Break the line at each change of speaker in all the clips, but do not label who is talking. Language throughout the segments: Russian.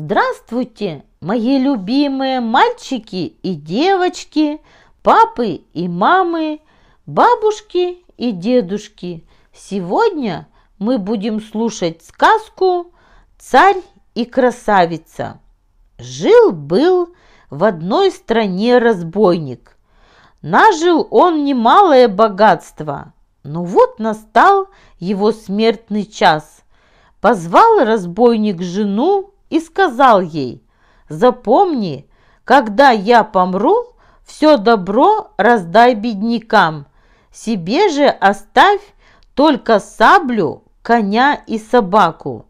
Здравствуйте, мои любимые мальчики и девочки, папы и мамы, бабушки и дедушки. Сегодня мы будем слушать сказку «Царь и красавица». Жил-был в одной стране разбойник. Нажил он немалое богатство, но вот настал его смертный час. Позвал разбойник жену и сказал ей, «Запомни, когда я помру, все добро раздай беднякам, себе же оставь только саблю, коня и собаку.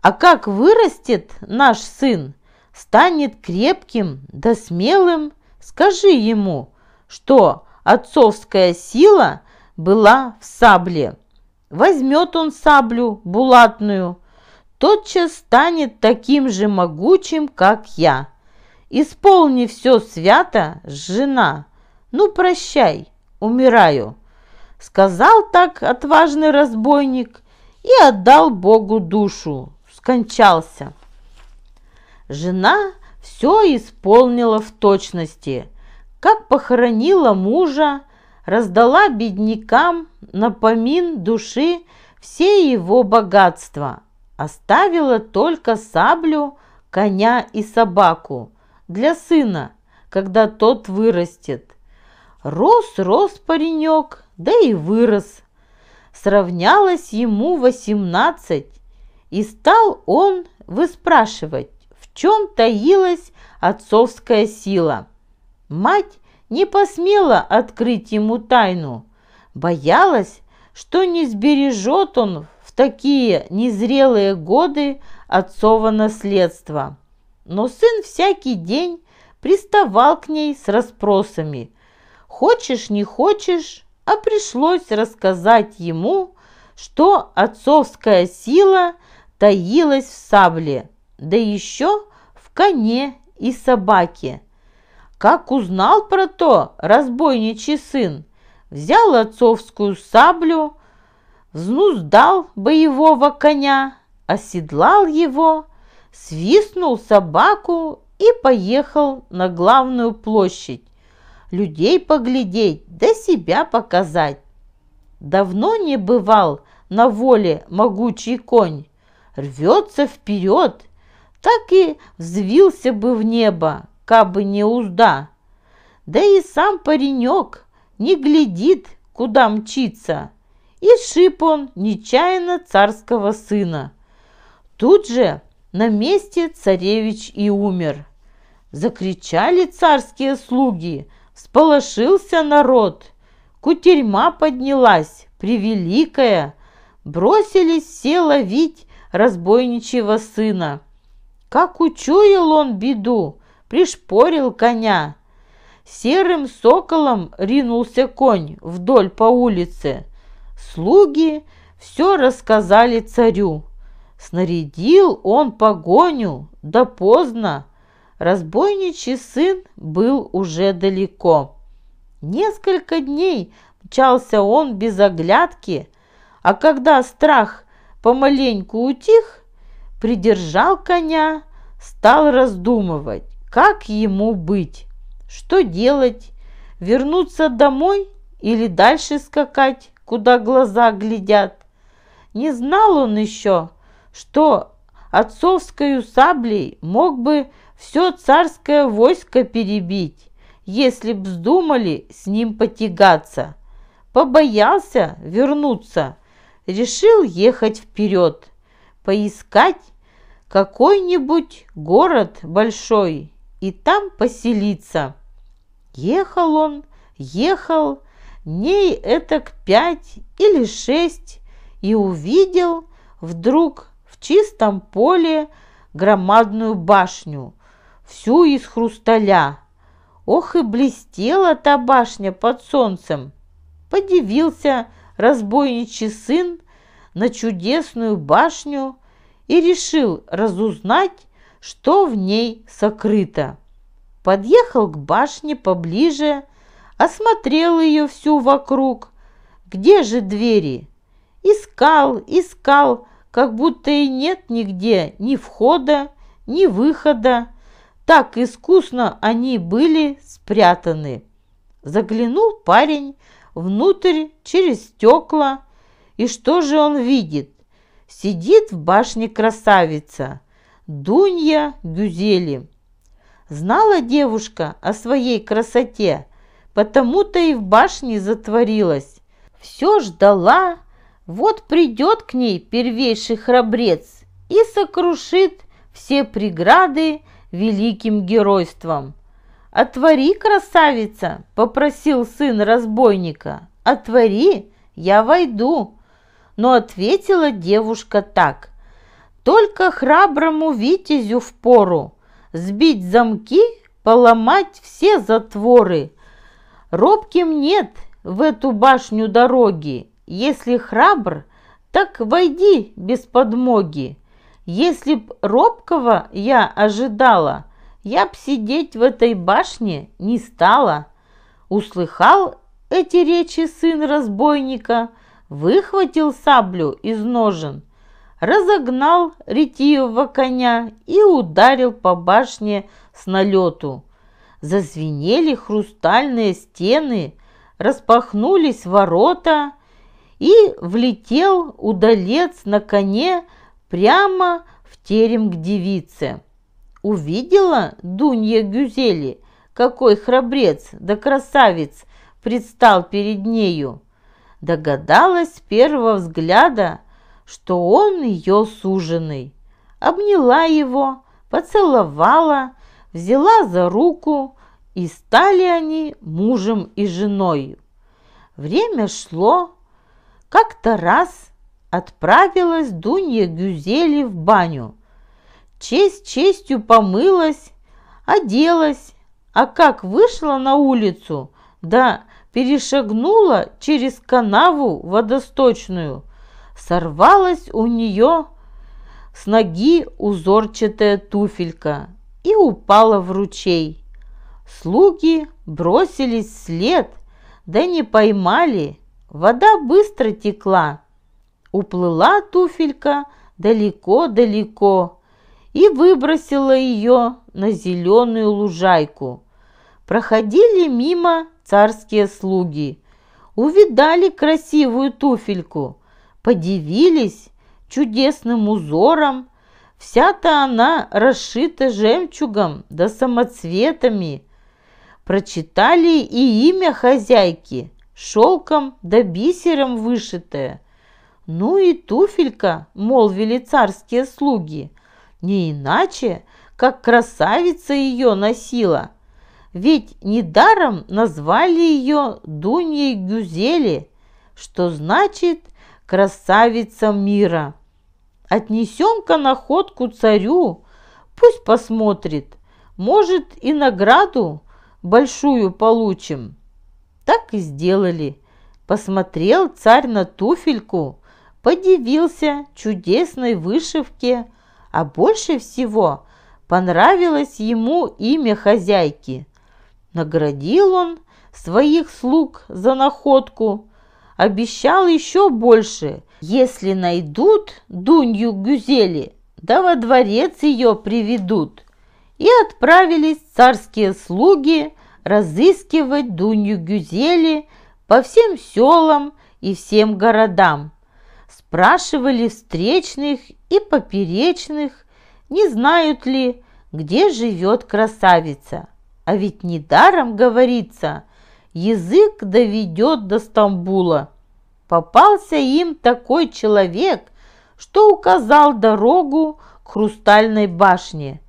А как вырастет наш сын, станет крепким да смелым, скажи ему, что отцовская сила была в сабле. Возьмет он саблю булатную, тотчас станет таким же могучим, как я. Исполни все свято, жена. Ну, прощай, умираю. Сказал так отважный разбойник и отдал Богу душу. Скончался. Жена все исполнила в точности, как похоронила мужа, раздала беднякам напомин души все его богатства – Оставила только саблю, коня и собаку для сына, когда тот вырастет. Рос, рос паренек, да и вырос. Сравнялось ему восемнадцать, и стал он выспрашивать, в чем таилась отцовская сила. Мать не посмела открыть ему тайну, боялась, что не сбережет он такие незрелые годы отцова наследства. Но сын всякий день приставал к ней с расспросами. Хочешь, не хочешь, а пришлось рассказать ему, что отцовская сила таилась в сабле, да еще в коне и собаке. Как узнал про то разбойничий сын, взял отцовскую саблю, взнуздал боевого коня, оседлал его, свистнул собаку и поехал на главную площадь. Людей поглядеть, да себя показать. Давно не бывал на воле могучий конь. Рвется вперед, так и взвился бы в небо, кабы не узда. Да и сам паренек не глядит, куда мчится и шип он нечаянно царского сына. Тут же на месте царевич и умер. Закричали царские слуги, сполошился народ. Кутерьма поднялась, превеликая. Бросились все ловить разбойничьего сына. Как учуял он беду, пришпорил коня. Серым соколом ринулся конь вдоль по улице. Слуги все рассказали царю. Снарядил он погоню, да поздно. Разбойничий сын был уже далеко. Несколько дней мчался он без оглядки, а когда страх помаленьку утих, придержал коня, стал раздумывать, как ему быть, что делать, вернуться домой или дальше скакать куда глаза глядят. Не знал он еще, что отцовской саблей мог бы все царское войско перебить, если б вздумали с ним потягаться. Побоялся вернуться, решил ехать вперед, поискать какой-нибудь город большой и там поселиться. Ехал он, ехал, дней этак пять или шесть, и увидел вдруг в чистом поле громадную башню, всю из хрусталя. Ох и блестела та башня под солнцем! Подивился разбойничий сын на чудесную башню и решил разузнать, что в ней сокрыто. Подъехал к башне поближе, осмотрел ее всю вокруг. Где же двери? Искал, искал, как будто и нет нигде ни входа, ни выхода. Так искусно они были спрятаны. Заглянул парень внутрь через стекла. И что же он видит? Сидит в башне красавица, Дунья Гюзели. Знала девушка о своей красоте, потому-то и в башне затворилась. Все ждала, вот придет к ней первейший храбрец и сокрушит все преграды великим геройством. «Отвори, красавица!» – попросил сын разбойника. «Отвори, я войду!» Но ответила девушка так. «Только храброму витязю впору сбить замки, поломать все затворы, Робким нет в эту башню дороги, Если храбр, так войди без подмоги. Если б робкого я ожидала, Я б сидеть в этой башне не стала. Услыхал эти речи сын разбойника, Выхватил саблю из ножен, Разогнал ретивого коня И ударил по башне с налету зазвенели хрустальные стены, распахнулись ворота, и влетел удалец на коне прямо в терем к девице. Увидела Дунья Гюзели, какой храбрец да красавец предстал перед нею. Догадалась с первого взгляда, что он ее суженый. Обняла его, поцеловала взяла за руку, и стали они мужем и женой. Время шло. Как-то раз отправилась Дунья Гюзели в баню. Честь честью помылась, оделась, а как вышла на улицу, да перешагнула через канаву водосточную, сорвалась у нее с ноги узорчатая туфелька, и упала в ручей. Слуги бросились вслед, да не поймали, вода быстро текла. Уплыла туфелька далеко-далеко и выбросила ее на зеленую лужайку. Проходили мимо царские слуги, увидали красивую туфельку, подивились чудесным узором Вся-то она расшита жемчугом да самоцветами. Прочитали и имя хозяйки, шелком да бисером вышитое. Ну и туфелька, молвили царские слуги, не иначе, как красавица ее носила. Ведь недаром назвали ее Дуней Гюзели, что значит «красавица мира». Отнесем-ка находку царю, пусть посмотрит. Может, и награду большую получим. Так и сделали. Посмотрел царь на туфельку, подивился чудесной вышивке, а больше всего понравилось ему имя хозяйки. Наградил он своих слуг за находку, обещал еще больше если найдут Дунью Гюзели, да во дворец ее приведут. И отправились царские слуги разыскивать Дунью Гюзели по всем селам и всем городам. Спрашивали встречных и поперечных, не знают ли, где живет красавица. А ведь недаром говорится, язык доведет до Стамбула. Попался им такой человек, что указал дорогу к хрустальной башне.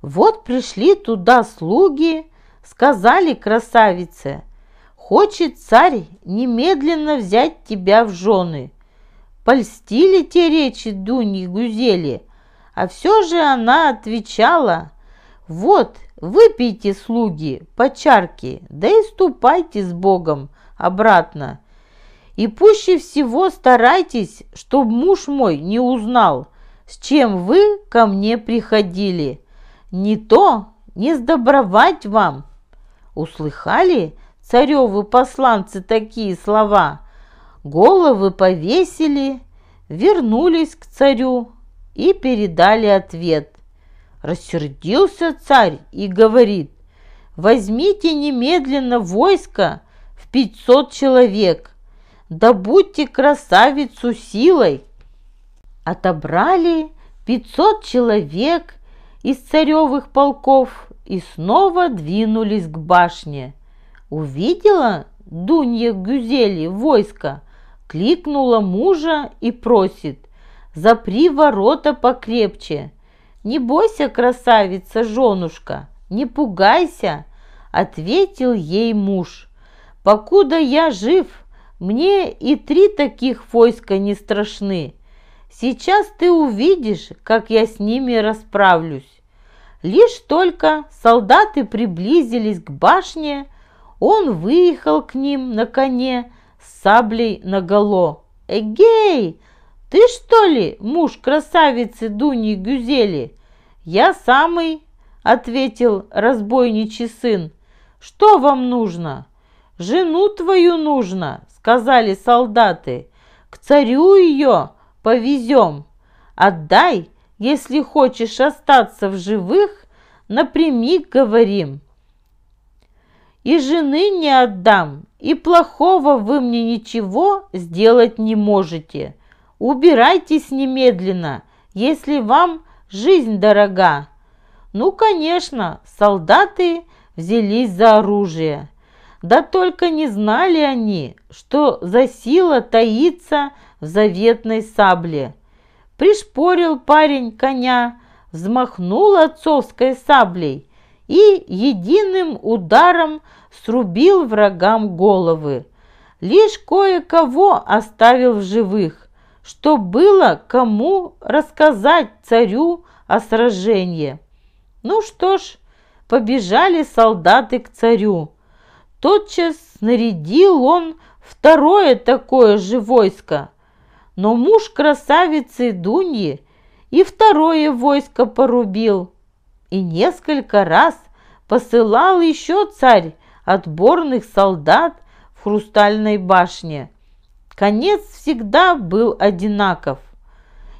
Вот пришли туда слуги, сказали красавице, «Хочет царь немедленно взять тебя в жены». Польстили те речи Дуни Гузели, а все же она отвечала, «Вот, выпейте, слуги, по чарке, да и ступайте с Богом обратно». И пуще всего старайтесь, чтобы муж мой не узнал, с чем вы ко мне приходили. Не то не сдобровать вам. Услыхали царевы посланцы такие слова? Головы повесили, вернулись к царю и передали ответ. Рассердился царь и говорит, возьмите немедленно войско в пятьсот человек да будьте красавицу силой. Отобрали пятьсот человек из царевых полков и снова двинулись к башне. Увидела Дунья Гюзели войско, кликнула мужа и просит, запри ворота покрепче. Не бойся, красавица, женушка, не пугайся, ответил ей муж. Покуда я жив, мне и три таких войска не страшны. Сейчас ты увидишь, как я с ними расправлюсь. Лишь только солдаты приблизились к башне, он выехал к ним на коне с саблей наголо. «Эгей! Ты что ли муж красавицы Дуни Гюзели?» «Я самый», — ответил разбойничий сын. «Что вам нужно?» «Жену твою нужно», — сказали солдаты. «К царю ее повезем. Отдай, если хочешь остаться в живых, напрямик говорим. И жены не отдам, и плохого вы мне ничего сделать не можете. Убирайтесь немедленно, если вам жизнь дорога». Ну, конечно, солдаты взялись за оружие. Да только не знали они, что за сила таится в заветной сабле. Пришпорил парень коня, взмахнул отцовской саблей и единым ударом срубил врагам головы. Лишь кое-кого оставил в живых, что было кому рассказать царю о сражении. Ну что ж, побежали солдаты к царю. Тотчас снарядил он второе такое же войско, но муж красавицы Дуньи и второе войско порубил, и несколько раз посылал еще царь отборных солдат в хрустальной башне. Конец всегда был одинаков.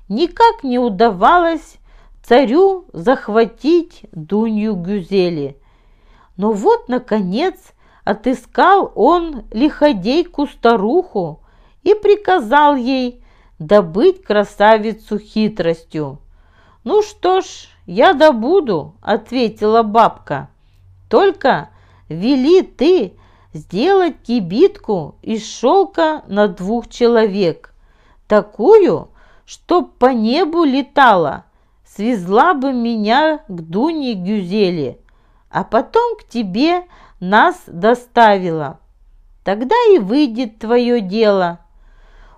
Никак не удавалось царю захватить Дунью Гюзели. Но вот, наконец, отыскал он лиходейку-старуху и приказал ей добыть красавицу хитростью. «Ну что ж, я добуду», — ответила бабка. «Только вели ты сделать кибитку из шелка на двух человек, такую, чтоб по небу летала, свезла бы меня к Дуне Гюзели, а потом к тебе — нас доставила. Тогда и выйдет твое дело.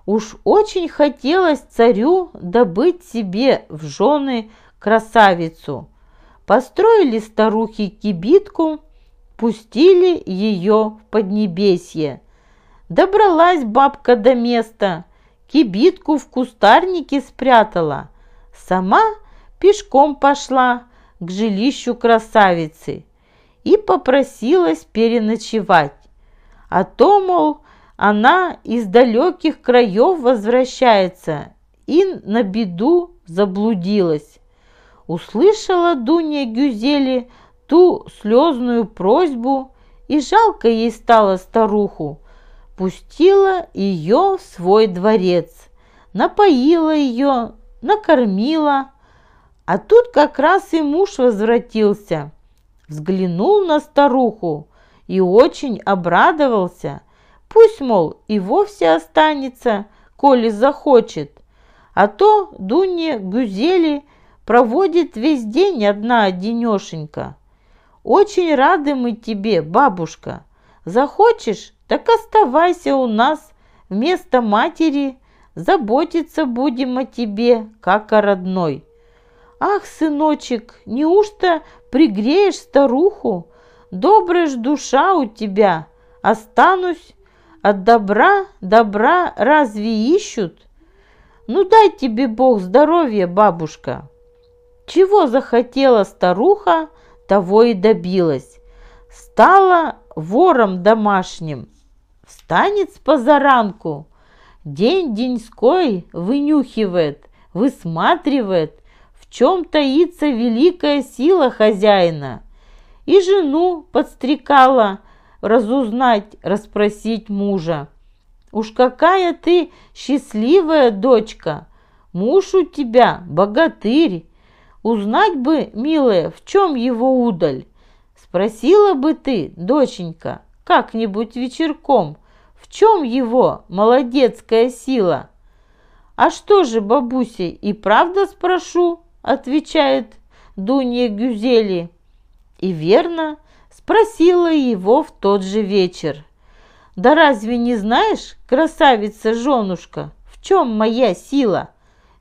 Уж очень хотелось царю добыть себе в жены красавицу. Построили старухи кибитку, пустили ее в Поднебесье. Добралась бабка до места, кибитку в кустарнике спрятала. Сама пешком пошла к жилищу красавицы и попросилась переночевать. А то, мол, она из далеких краев возвращается и на беду заблудилась. Услышала Дуня Гюзели ту слезную просьбу, и жалко ей стало старуху. Пустила ее в свой дворец, напоила ее, накормила. А тут как раз и муж возвратился – взглянул на старуху и очень обрадовался. Пусть, мол, и вовсе останется, коли захочет. А то Дуня Гюзели проводит весь день одна одинешенька. Очень рады мы тебе, бабушка. Захочешь, так оставайся у нас вместо матери, заботиться будем о тебе, как о родной. Ах, сыночек, неужто пригреешь старуху? Добрая ж душа у тебя, останусь. От добра добра разве ищут? Ну дай тебе Бог здоровья, бабушка. Чего захотела старуха, того и добилась. Стала вором домашним. Встанет с позаранку, день деньской вынюхивает, высматривает, чем таится великая сила хозяина. И жену подстрекала разузнать, расспросить мужа. «Уж какая ты счастливая дочка! Муж у тебя богатырь! Узнать бы, милая, в чем его удаль? Спросила бы ты, доченька, как-нибудь вечерком, в чем его молодецкая сила?» «А что же, бабуся, и правда спрошу?» отвечает Дунья Гюзели. И верно, спросила его в тот же вечер. Да разве не знаешь, красавица-женушка, в чем моя сила?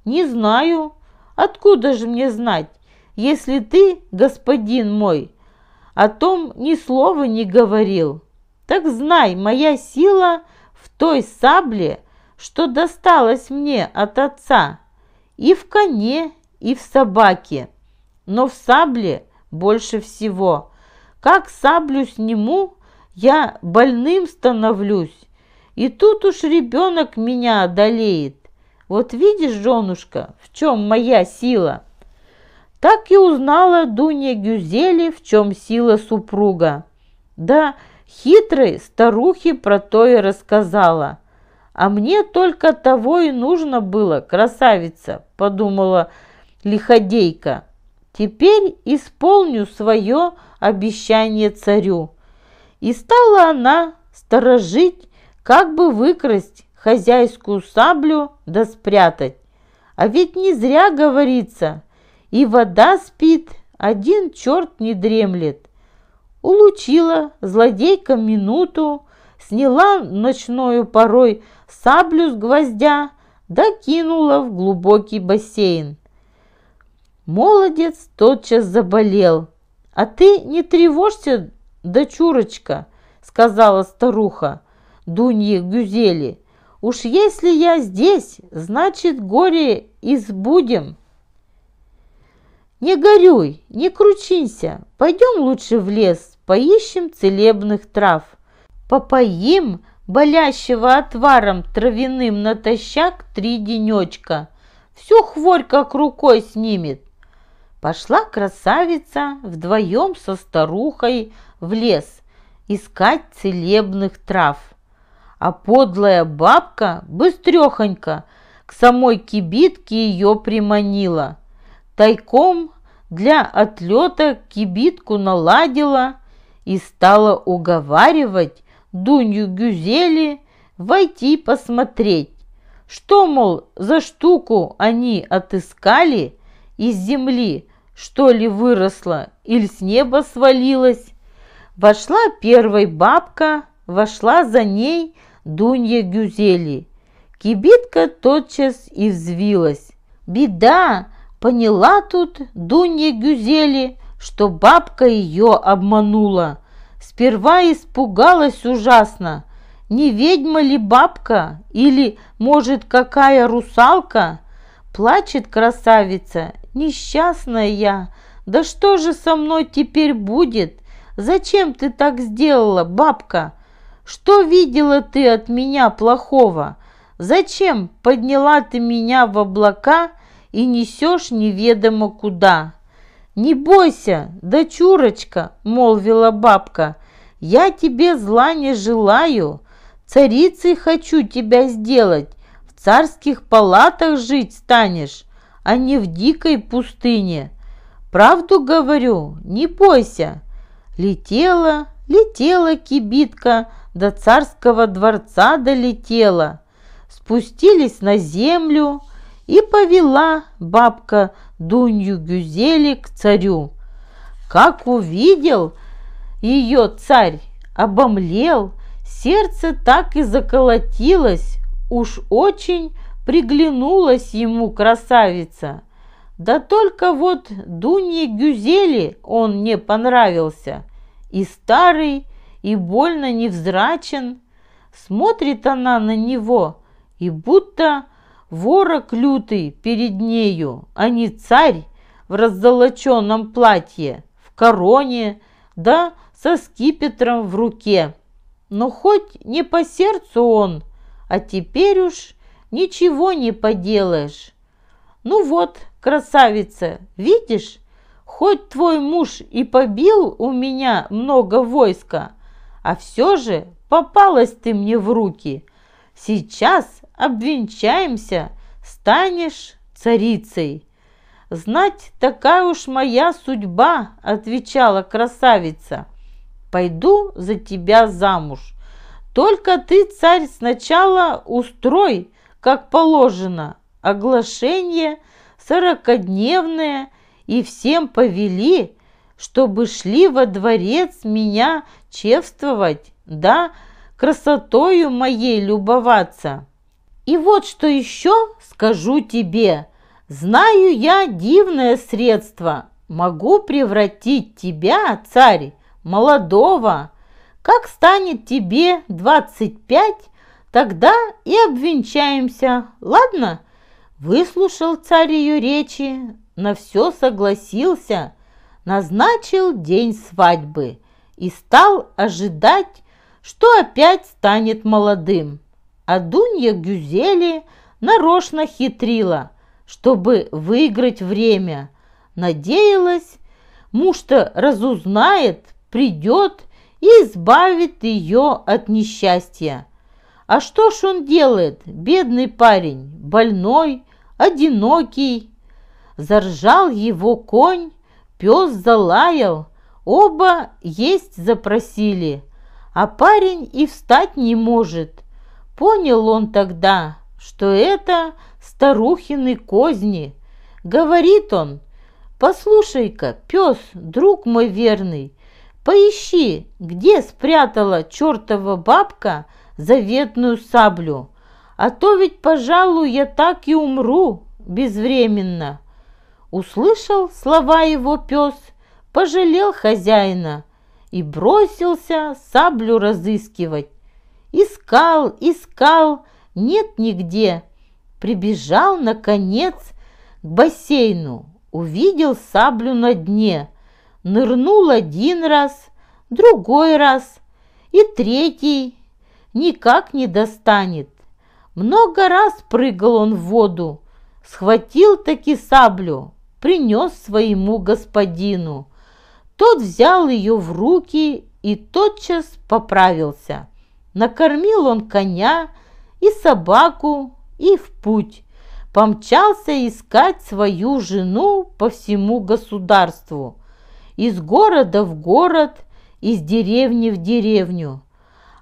Не знаю. Откуда же мне знать, если ты, господин мой, о том ни слова не говорил? Так знай, моя сила в той сабле, что досталась мне от отца, и в коне, и в собаке, но в сабле больше всего. Как саблю сниму, я больным становлюсь, и тут уж ребенок меня одолеет. Вот видишь, женушка, в чем моя сила?» Так и узнала Дуня Гюзели, в чем сила супруга. Да, хитрой старухе про то и рассказала. «А мне только того и нужно было, красавица», — подумала лиходейка. Теперь исполню свое обещание царю. И стала она сторожить, как бы выкрасть хозяйскую саблю да спрятать. А ведь не зря говорится, и вода спит, один черт не дремлет. Улучила злодейка минуту, сняла ночную порой саблю с гвоздя, да кинула в глубокий бассейн. Молодец тотчас заболел. «А ты не тревожься, дочурочка», — сказала старуха Дунье Гюзели. «Уж если я здесь, значит, горе избудем». «Не горюй, не кручинься, пойдем лучше в лес, поищем целебных трав, попоим болящего отваром травяным натощак три денечка, всю хворь как рукой снимет». Пошла красавица вдвоем со старухой в лес искать целебных трав. А подлая бабка быстрехонько к самой кибитке ее приманила. Тайком для отлета кибитку наладила и стала уговаривать Дунью Гюзели войти посмотреть, что, мол, за штуку они отыскали из земли, что ли, выросла или с неба свалилась. Вошла первой бабка, вошла за ней Дунья Гюзели. Кибитка тотчас и взвилась. Беда! Поняла тут Дунья Гюзели, что бабка ее обманула. Сперва испугалась ужасно. Не ведьма ли бабка? Или, может, какая русалка? Плачет красавица, Несчастная я! Да что же со мной теперь будет? Зачем ты так сделала, бабка? Что видела ты от меня плохого? Зачем подняла ты меня в облака и несешь неведомо куда?» «Не бойся, дочурочка», — молвила бабка, — «я тебе зла не желаю. Царицей хочу тебя сделать, в царских палатах жить станешь а не в дикой пустыне. Правду говорю, не бойся. Летела, летела кибитка, до царского дворца долетела. Спустились на землю, и повела бабка Дунью Гюзели к царю. Как увидел ее царь, обомлел, сердце так и заколотилось, уж очень приглянулась ему красавица. Да только вот Дуне Гюзели он не понравился. И старый, и больно невзрачен. Смотрит она на него, и будто ворок лютый перед нею, а не царь в раззолоченном платье, в короне, да со скипетром в руке. Но хоть не по сердцу он, а теперь уж ничего не поделаешь. Ну вот, красавица, видишь, хоть твой муж и побил у меня много войска, а все же попалась ты мне в руки. Сейчас обвенчаемся, станешь царицей. Знать, такая уж моя судьба, отвечала красавица. Пойду за тебя замуж. Только ты, царь, сначала устрой как положено, оглашение сорокодневное, и всем повели, чтобы шли во дворец меня чествовать, да красотою моей любоваться. И вот что еще скажу тебе. Знаю я дивное средство. Могу превратить тебя, царь, молодого. Как станет тебе двадцать пять, Тогда и обвенчаемся, ладно?» Выслушал царь ее речи, на все согласился, назначил день свадьбы и стал ожидать, что опять станет молодым. А Дунья Гюзели нарочно хитрила, чтобы выиграть время. Надеялась, муж-то разузнает, придет и избавит ее от несчастья. А что ж он делает, бедный парень, больной, одинокий? Заржал его конь, пес залаял, оба есть запросили, а парень и встать не может. Понял он тогда, что это старухины козни. Говорит он, послушай-ка, пес, друг мой верный, поищи, где спрятала чертова бабка, заветную саблю. А то ведь, пожалуй, я так и умру безвременно. Услышал слова его пес, пожалел хозяина и бросился саблю разыскивать. Искал, искал, нет нигде. Прибежал, наконец, к бассейну, увидел саблю на дне. Нырнул один раз, другой раз и третий, никак не достанет. Много раз прыгал он в воду, схватил таки саблю, принес своему господину. Тот взял ее в руки и тотчас поправился. Накормил он коня и собаку, и в путь. Помчался искать свою жену по всему государству. Из города в город, из деревни в деревню.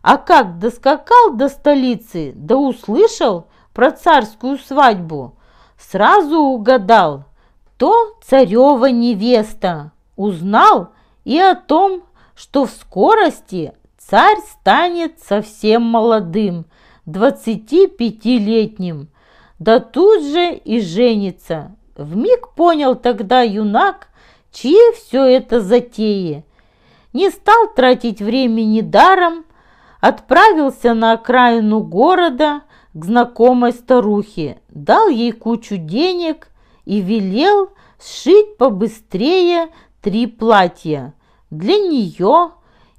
А как доскакал до столицы, да услышал про царскую свадьбу, сразу угадал, то царева невеста. Узнал и о том, что в скорости царь станет совсем молодым, 25-летним, да тут же и женится. Вмиг понял тогда юнак, чьи все это затеи. Не стал тратить времени даром, отправился на окраину города к знакомой старухе, дал ей кучу денег и велел сшить побыстрее три платья для нее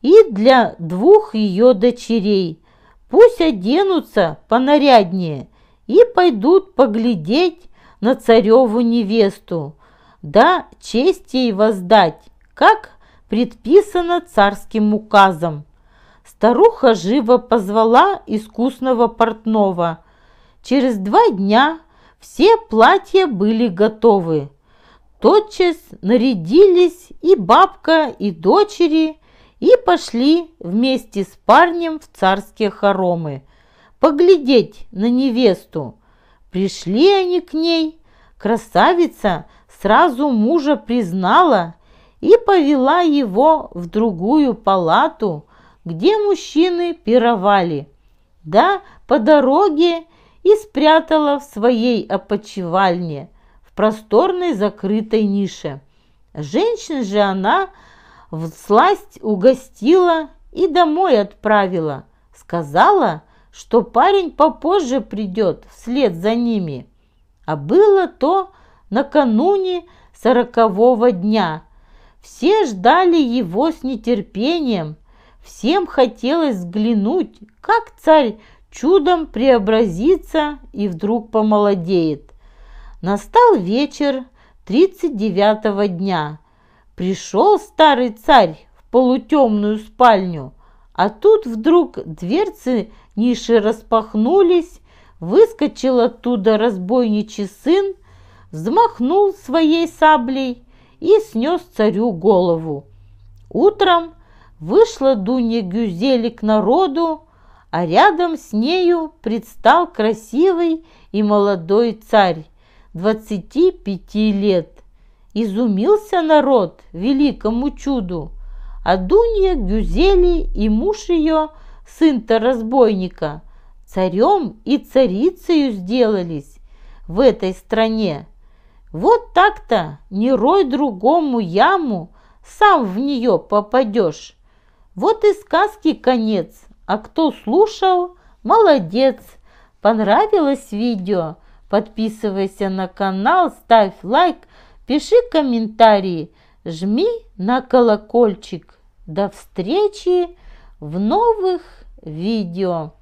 и для двух ее дочерей. Пусть оденутся понаряднее и пойдут поглядеть на цареву невесту, да честь ей воздать, как предписано царским указом. Старуха живо позвала искусного портного. Через два дня все платья были готовы. Тотчас нарядились и бабка, и дочери, и пошли вместе с парнем в царские хоромы поглядеть на невесту. Пришли они к ней, красавица сразу мужа признала и повела его в другую палату, где мужчины пировали. Да, по дороге и спрятала в своей опочивальне в просторной закрытой нише. Женщин же она в сласть угостила и домой отправила. Сказала, что парень попозже придет вслед за ними. А было то накануне сорокового дня. Все ждали его с нетерпением – Всем хотелось взглянуть, как царь чудом преобразится и вдруг помолодеет. Настал вечер тридцать девятого дня. Пришел старый царь в полутемную спальню, а тут вдруг дверцы ниши распахнулись, выскочил оттуда разбойничий сын, взмахнул своей саблей и снес царю голову. Утром вышла Дуня Гюзели к народу, а рядом с нею предстал красивый и молодой царь, двадцати пяти лет. Изумился народ великому чуду, а Дунья Гюзели и муж ее, сын-то разбойника, царем и царицею сделались в этой стране. Вот так-то не рой другому яму, сам в нее попадешь. Вот и сказки конец, а кто слушал, молодец. Понравилось видео? Подписывайся на канал, ставь лайк, пиши комментарии, жми на колокольчик. До встречи в новых видео.